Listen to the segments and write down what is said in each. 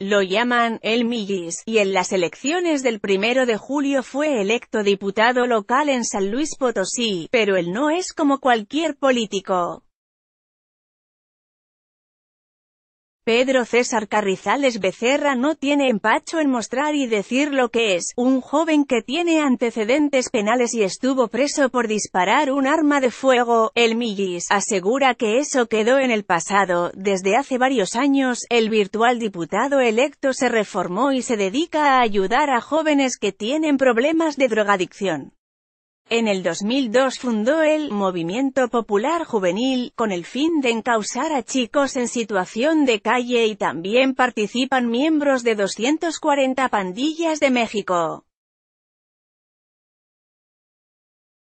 Lo llaman el Millis, y en las elecciones del primero de julio fue electo diputado local en San Luis Potosí, pero él no es como cualquier político. Pedro César Carrizales Becerra no tiene empacho en mostrar y decir lo que es, un joven que tiene antecedentes penales y estuvo preso por disparar un arma de fuego, el Millis, asegura que eso quedó en el pasado, desde hace varios años, el virtual diputado electo se reformó y se dedica a ayudar a jóvenes que tienen problemas de drogadicción. En el 2002 fundó el Movimiento Popular Juvenil, con el fin de encausar a chicos en situación de calle y también participan miembros de 240 pandillas de México.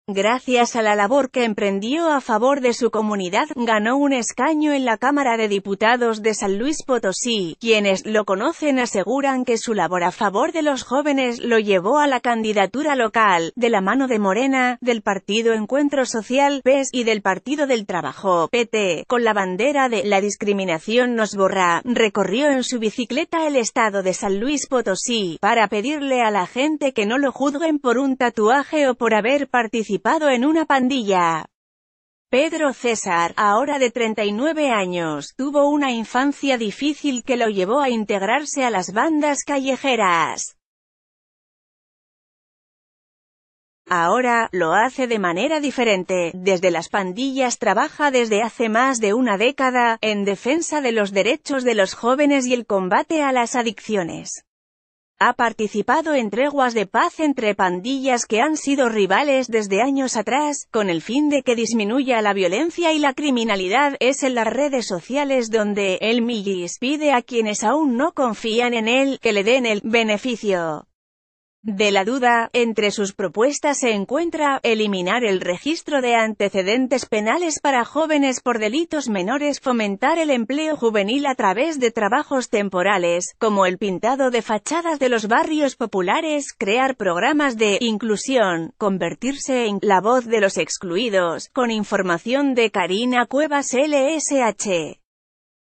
Gracias a la labor que emprendió a favor de su comunidad, ganó un escaño en la Cámara de Diputados de San Luis Potosí. Quienes lo conocen aseguran que su labor a favor de los jóvenes lo llevó a la candidatura local, de la mano de Morena, del Partido Encuentro Social, PES, y del Partido del Trabajo, PT, con la bandera de «La discriminación nos borra». Recorrió en su bicicleta el estado de San Luis Potosí, para pedirle a la gente que no lo juzguen por un tatuaje o por haber participado participado en una pandilla. Pedro César, ahora de 39 años, tuvo una infancia difícil que lo llevó a integrarse a las bandas callejeras. Ahora, lo hace de manera diferente, desde las pandillas trabaja desde hace más de una década, en defensa de los derechos de los jóvenes y el combate a las adicciones. Ha participado en treguas de paz entre pandillas que han sido rivales desde años atrás, con el fin de que disminuya la violencia y la criminalidad. Es en las redes sociales donde el Millis pide a quienes aún no confían en él que le den el beneficio de la duda, entre sus propuestas se encuentra, eliminar el registro de antecedentes penales para jóvenes por delitos menores, fomentar el empleo juvenil a través de trabajos temporales, como el pintado de fachadas de los barrios populares, crear programas de inclusión, convertirse en la voz de los excluidos, con información de Karina Cuevas LSH.